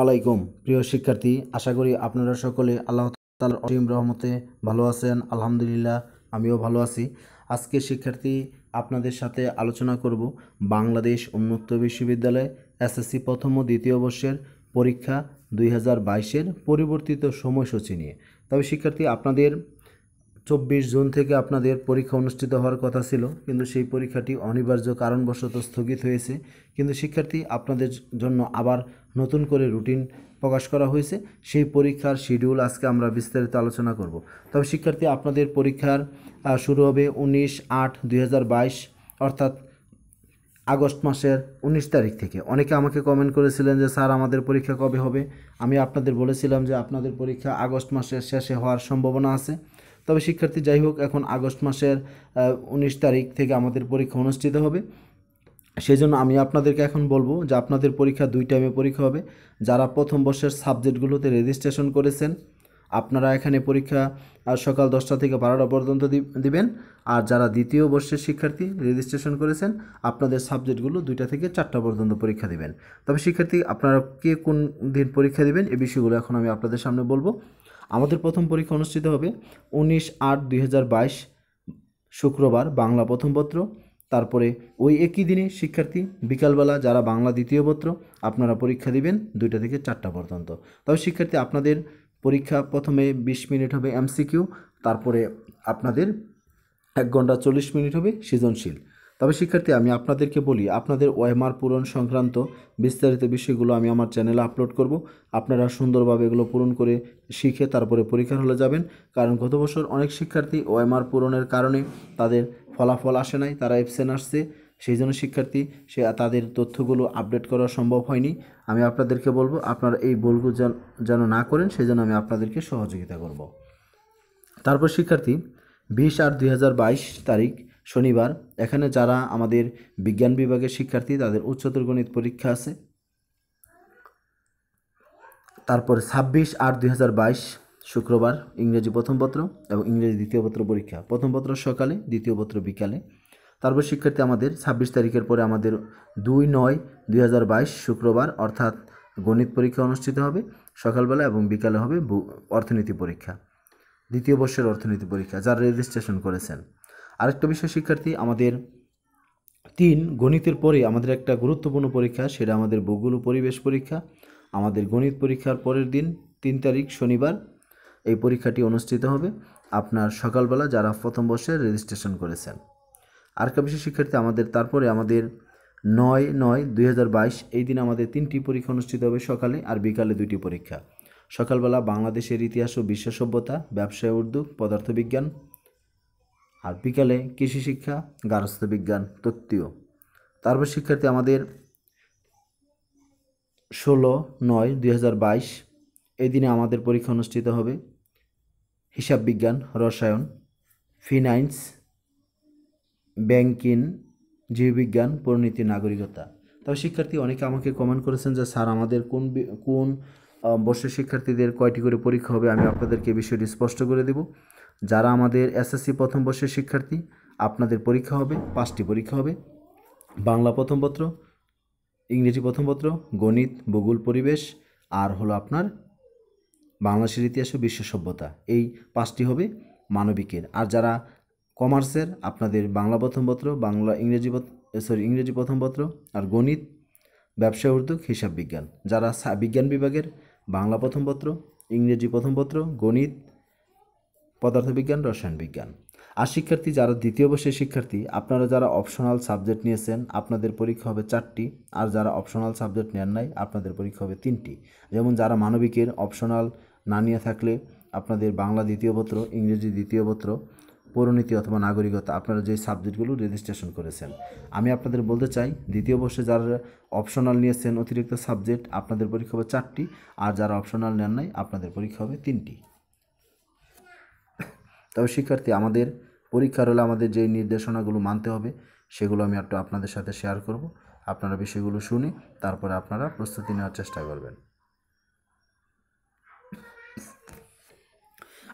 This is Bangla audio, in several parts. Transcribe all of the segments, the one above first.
আলাইকুম প্রিয় শিক্ষার্থী আশা করি আপনারা সকলে আল্লাহ তাল অসীম রহমতে ভালো আছেন আলহামদুলিল্লাহ আমিও ভালো আছি আজকে শিক্ষার্থী আপনাদের সাথে আলোচনা করব বাংলাদেশ উন্মুক্ত বিশ্ববিদ্যালয়ে এসএসসি প্রথম ও দ্বিতীয় বর্ষের পরীক্ষা দুই হাজার বাইশের পরিবর্তিত সময়সূচি নিয়ে তবে শিক্ষার্থী আপনাদের চব্বিশ জুন থেকে আপনাদের পরীক্ষা অনুষ্ঠিত হওয়ার কথা ছিল কিন্তু সেই পরীক্ষাটি অনিবার্য কারণবশত স্থগিত হয়েছে কিন্তু শিক্ষার্থী আপনাদের জন্য আবার নতুন করে রুটিন প্রকাশ করা হয়েছে সেই পরীক্ষার শিডিউল আজকে আমরা বিস্তারিত আলোচনা করব তবে শিক্ষার্থী আপনাদের পরীক্ষার শুরু হবে উনিশ আট দুই অর্থাৎ আগস্ট মাসের উনিশ তারিখ থেকে অনেকে আমাকে কমেন্ট করেছিলেন যে স্যার আমাদের পরীক্ষা কবে হবে আমি আপনাদের বলেছিলাম যে আপনাদের পরীক্ষা আগস্ট মাসের শেষে হওয়ার সম্ভাবনা আছে তবে শিক্ষার্থী যাই হোক এখন আগস্ট মাসের উনিশ তারিখ থেকে আমাদের পরীক্ষা অনুষ্ঠিত হবে সেই জন্য আমি আপনাদেরকে এখন বলবো যে আপনাদের পরীক্ষা দুই টাইমে পরীক্ষা হবে যারা প্রথম বর্ষের সাবজেক্টগুলোতে রেজিস্ট্রেশন করেছেন আপনারা এখানে পরীক্ষা সকাল দশটা থেকে বারোটা পর্যন্ত দিবেন আর যারা দ্বিতীয় বর্ষের শিক্ষার্থী রেজিস্ট্রেশন করেছেন আপনাদের সাবজেক্টগুলো দুইটা থেকে চারটা পর্যন্ত পরীক্ষা দিবেন তবে শিক্ষার্থী আপনারা কে কোন দিন পরীক্ষা দিবেন এ বিষয়গুলো এখন আমি আপনাদের সামনে বলবো আমাদের প্রথম পরীক্ষা অনুষ্ঠিত হবে উনিশ আট দুই শুক্রবার বাংলা প্রথম পত্র তারপরে ওই একই দিনে শিক্ষার্থী বিকালবেলা যারা বাংলা দ্বিতীয় পত্র আপনারা পরীক্ষা দিবেন দুইটা থেকে চারটা পর্যন্ত তবে শিক্ষার্থী আপনাদের পরীক্ষা প্রথমে ২০ মিনিট হবে এমসিকিউ তারপরে আপনাদের এক ঘন্টা চল্লিশ মিনিট হবে সৃজনশীল তবে শিক্ষার্থী আমি আপনাদেরকে বলি আপনাদের ওয়েমার পূরণ সংক্রান্ত বিস্তারিত বিষয়গুলো আমি আমার চ্যানেলে আপলোড করব আপনারা সুন্দরভাবে এগুলো পূরণ করে শিখে তারপরে পরীক্ষার হলে যাবেন কারণ গত বছর অনেক শিক্ষার্থী ওএমআর পূরণের কারণে তাদের ফলাফল আসে নাই তারা এফসেন আসছে সেই জন্য শিক্ষার্থী সে তাদের তথ্যগুলো আপডেট করা সম্ভব হয়নি আমি আপনাদেরকে বলবো আপনারা এই বলগুলো যেন না করেন সেই জন্য আমি আপনাদেরকে সহযোগিতা করব তারপর শিক্ষার্থী বিশ আট দুই তারিখ শনিবার এখানে যারা আমাদের বিজ্ঞান বিভাগের শিক্ষার্থী তাদের উচ্চতর গণিত পরীক্ষা আছে তারপর ছাব্বিশ আট দুই শুক্রবার ইংরেজি প্রথম পত্র এবং ইংরেজি দ্বিতীয় পত্র পরীক্ষা প্রথম পত্র সকালে দ্বিতীয় পত্র বিকালে তারপর শিক্ষার্থী আমাদের ছাব্বিশ তারিখের পরে আমাদের দুই নয় দুই শুক্রবার অর্থাৎ গণিত পরীক্ষা অনুষ্ঠিত হবে সকালবেলা এবং বিকালে হবে অর্থনীতি পরীক্ষা দ্বিতীয় বর্ষের অর্থনীতি পরীক্ষা যারা রেজিস্ট্রেশন করেছেন আরেকটা বিষয় শিক্ষার্থী আমাদের তিন গণিতের পরে আমাদের একটা গুরুত্বপূর্ণ পরীক্ষা সেটা আমাদের ভূগোল পরিবেশ পরীক্ষা আমাদের গণিত পরীক্ষার পরের দিন তিন তারিখ শনিবার এই পরীক্ষাটি অনুষ্ঠিত হবে আপনার সকালবেলা যারা প্রথম বর্ষে রেজিস্ট্রেশন করেছেন আর বিশেষ শিক্ষার্থী আমাদের তারপরে আমাদের নয় নয় দুই এই দিন আমাদের তিনটি পরীক্ষা অনুষ্ঠিত হবে সকালে আর বিকালে দুটি পরীক্ষা সকালবেলা বাংলাদেশের ইতিহাস ও বিশ্ব সভ্যতা ব্যবসায় উদ্যোগ পদার্থবিজ্ঞান আর বিকালে কৃষি শিক্ষা গার্হস্থ্য বিজ্ঞান তত্ত্বীয় তারপর শিক্ষার্থী আমাদের ষোলো নয় দুই এই দিনে আমাদের পরীক্ষা অনুষ্ঠিত হবে হিসাব বিজ্ঞান রসায়ন ফিনান্স ব্যাংকিং জীববিজ্ঞান পরিণতি নাগরিকতা তবে শিক্ষার্থী অনেকে আমাকে কমেন্ট করেছেন যে স্যার আমাদের কোন কোন বর্ষের শিক্ষার্থীদের কয়টি করে পরীক্ষা হবে আমি আপনাদেরকে বিষয়টি স্পষ্ট করে দেব যারা আমাদের এসএসসি প্রথম বর্ষের শিক্ষার্থী আপনাদের পরীক্ষা হবে পাঁচটি পরীক্ষা হবে বাংলা প্রথম পত্র ইংরেজি প্রথম পত্র গণিত ভূগোল পরিবেশ আর হলো আপনার বাংলাদেশের ইতিহাস ও বিশ্ব সভ্যতা এই পাঁচটি হবে মানবিকের আর যারা কমার্সের আপনাদের বাংলা প্রথম পত্র বাংলা ইংরেজি সরি ইংরেজি প্রথম পত্র আর গণিত ব্যবসা উদ্যোগ হিসাব বিজ্ঞান যারা বিজ্ঞান বিভাগের বাংলা প্রথম পত্র ইংরেজি প্রথম পত্র গণিত পদার্থবিজ্ঞান রসায়ন বিজ্ঞান আর শিক্ষার্থী যারা দ্বিতীয় বর্ষের শিক্ষার্থী আপনারা যারা অপশনাল সাবজেক্ট নিয়েছেন আপনাদের পরীক্ষা হবে চারটি আর যারা অপশনাল সাবজেক্ট নেন নাই আপনাদের পরীক্ষা হবে তিনটি যেমন যারা মানবিকের অপশনাল না নিয়ে থাকলে আপনাদের বাংলা দ্বিতীয় পত্র ইংরেজি দ্বিতীয় পত্র পৌরনীতি অথবা নাগরিকতা আপনারা যে সাবজেক্টগুলো রেজিস্ট্রেশন করেছেন আমি আপনাদের বলতে চাই দ্বিতীয় বর্ষে যারা অপশনাল নিয়েছেন অতিরিক্ত সাবজেক্ট আপনাদের পরীক্ষা হবে চারটি আর যারা অপশনাল নেন নাই আপনাদের পরীক্ষা হবে তিনটি তবে শিক্ষার্থী আমাদের পরীক্ষার হলে আমাদের যে নির্দেশনাগুলো মানতে হবে সেগুলো আমি একটু আপনাদের সাথে শেয়ার করব আপনারা বিষয়গুলো শুনে তারপরে আপনারা প্রস্তুতি নেওয়ার চেষ্টা করবেন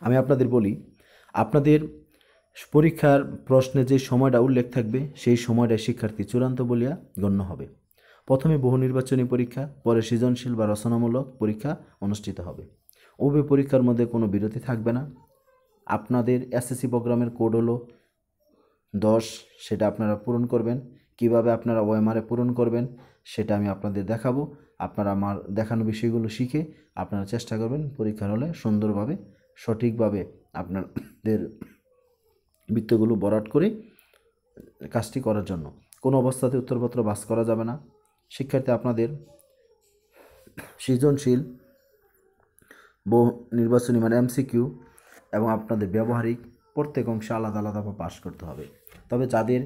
আমি আপনাদের বলি আপনাদের পরীক্ষার প্রশ্নে যে সময়টা উল্লেখ থাকবে সেই সময়টায় শিক্ষার্থী চূড়ান্ত বলিয়া গণ্য হবে প্রথমে বহু নির্বাচনী পরীক্ষা পরে সৃজনশীল বা রচনামূলক পরীক্ষা অনুষ্ঠিত হবে উভয় পরীক্ষার মধ্যে কোনো বিরতি থাকবে না আপনাদের এসএসসি প্রোগ্রামের কোড হলো দশ সেটা আপনারা পূরণ করবেন কিভাবে আপনারা ওএমআরে পূরণ করবেন সেটা আমি আপনাদের দেখাবো আপনারা আমার দেখানো বিষয়গুলো শিখে আপনারা চেষ্টা করবেন পরীক্ষার হলে সুন্দরভাবে সঠিকভাবে আপনাদের বৃত্তগুলো বরাট করে কাজটি করার জন্য কোনো অবস্থাতে উত্তরপত্র বাস করা যাবে না শিক্ষার্থী আপনাদের সৃজনশীল বহু নির্বাচনী মানে এমসিকিউ এবং আপনাদের ব্যবহারিক প্রত্যেক অংশে আলাদা আলাদাভাবে পাস করতে হবে তবে যাদের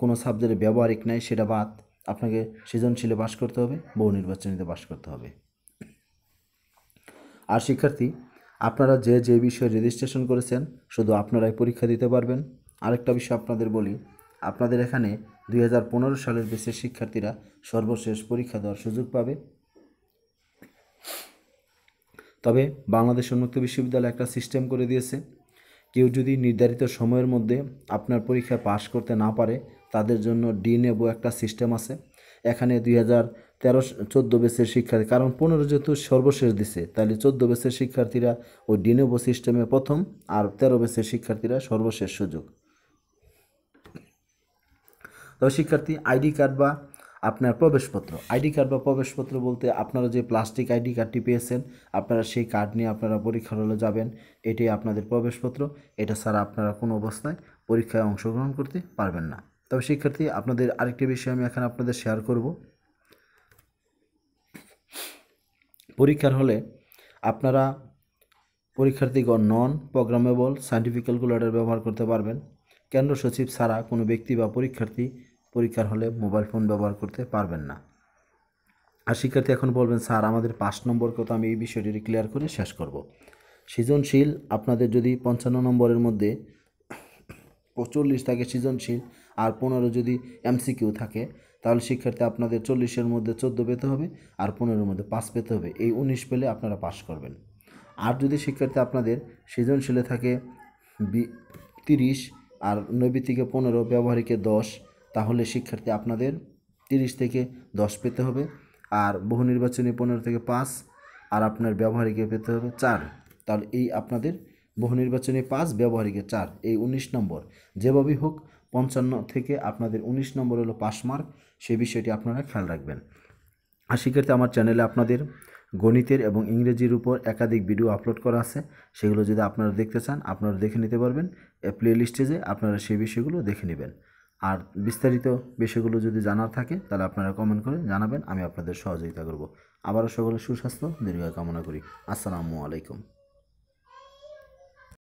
কোনো সাবজেক্টে ব্যবহারিক নাই সেটা বাদ আপনাকে সৃজনশীলে বাস করতে হবে বহু নির্বাচনীতে বাস করতে হবে আর শিক্ষার্থী আপনারা যে যে বিষয়ে রেজিস্ট্রেশন করেছেন শুধু আপনারাই পরীক্ষা দিতে পারবেন আরেকটা বিষয় আপনাদের বলি আপনাদের এখানে দুই সালের বেসের শিক্ষার্থীরা সর্বশেষ পরীক্ষা দেওয়ার সুযোগ পাবে তবে বাংলাদেশ উন্মুক্ত বিশ্ববিদ্যালয় একটা সিস্টেম করে দিয়েছে কেউ যদি নির্ধারিত সময়ের মধ্যে আপনার পরীক্ষায় পাশ করতে না পারে তাদের জন্য ডি নেবো একটা সিস্টেম আছে এখানে দুই তেরো চোদ্দো বেসের শিক্ষার্থী কারণ পনেরো যেহেতু সর্বশেষ দিছে তাহলে চোদ্দো বেসের শিক্ষার্থীরা ওই ডিনোবো সিস্টেমে প্রথম আর তেরো বেসের শিক্ষার্থীরা সর্বশেষ সুযোগ তবে শিক্ষার্থী আইডি কার্ড বা আপনার প্রবেশপত্র আইডি কার্ড বা প্রবেশপত্র বলতে আপনারা যে প্লাস্টিক আইডি কার্ডটি পেয়েছেন আপনারা সেই কার্ড নিয়ে আপনারা পরীক্ষার হলে যাবেন এটি আপনাদের প্রবেশপত্র এটা ছাড়া আপনারা কোনো অবস্থায় পরীক্ষায় অংশগ্রহণ করতে পারবেন না তবে শিক্ষার্থী আপনাদের আরেকটি বিষয় আমি এখন আপনাদের শেয়ার করব পরীক্ষার হলে আপনারা পরীক্ষার্থীগণ নন প্রোগ্রামেবল সায়েন্টিফিক ক্যালকুলেটর ব্যবহার করতে পারবেন কেন্দ্র সচিব ছাড়া কোনো ব্যক্তি বা পরীক্ষার্থী পরীক্ষার হলে মোবাইল ফোন ব্যবহার করতে পারবেন না আর শিক্ষার্থী এখন বলবেন স্যার আমাদের পাঁচ নম্বর কথা আমি এই বিষয়টি ক্লিয়ার করে শেষ করব সৃজনশীল আপনাদের যদি পঞ্চান্ন নম্বরের মধ্যে চল্লিশ থাকে সৃজনশীল আর পনেরো যদি এমসিকিউ থাকে তাহলে শিক্ষার্থী আপনাদের চল্লিশের মধ্যে চোদ্দো পেতে হবে আর পনেরোর মধ্যে পাঁচ পেতে হবে এই উনিশ পেলে আপনারা পাস করবেন আর যদি শিক্ষার্থী আপনাদের সৃজনশীলে থাকে বি তিরিশ আর থেকে পনেরো ব্যবহারিকে দশ তাহলে শিক্ষার্থী আপনাদের তিরিশ থেকে দশ পেতে হবে আর বহু নির্বাচনী পনেরো থেকে পাঁচ আর আপনার ব্যবহারিকে পেতে হবে চার তাহলে এই আপনাদের বহু নির্বাচনী পাঁচ ব্যবহারিকে চার এই উনিশ নম্বর যেভাবেই হোক পঞ্চান্ন থেকে আপনাদের উনিশ নম্বর হলো পাস মার্ক সেই বিষয়টি আপনারা খেয়াল রাখবেন আর সেক্ষেত্রে আমার চ্যানেলে আপনাদের গণিতের এবং ইংরেজির উপর একাধিক ভিডিও আপলোড করা আছে সেগুলো যদি আপনারা দেখতে চান আপনারা দেখে নিতে পারবেন প্লে লিস্টে যে আপনারা সেই বিষয়গুলো দেখে নেবেন আর বিস্তারিত বিষয়গুলো যদি জানার থাকে তাহলে আপনারা কমেন্ট করে জানাবেন আমি আপনাদের সহযোগিতা করব আবারও সকলে সুস্বাস্থ্য দীর্ঘ কামনা করি আসসালামু আলাইকুম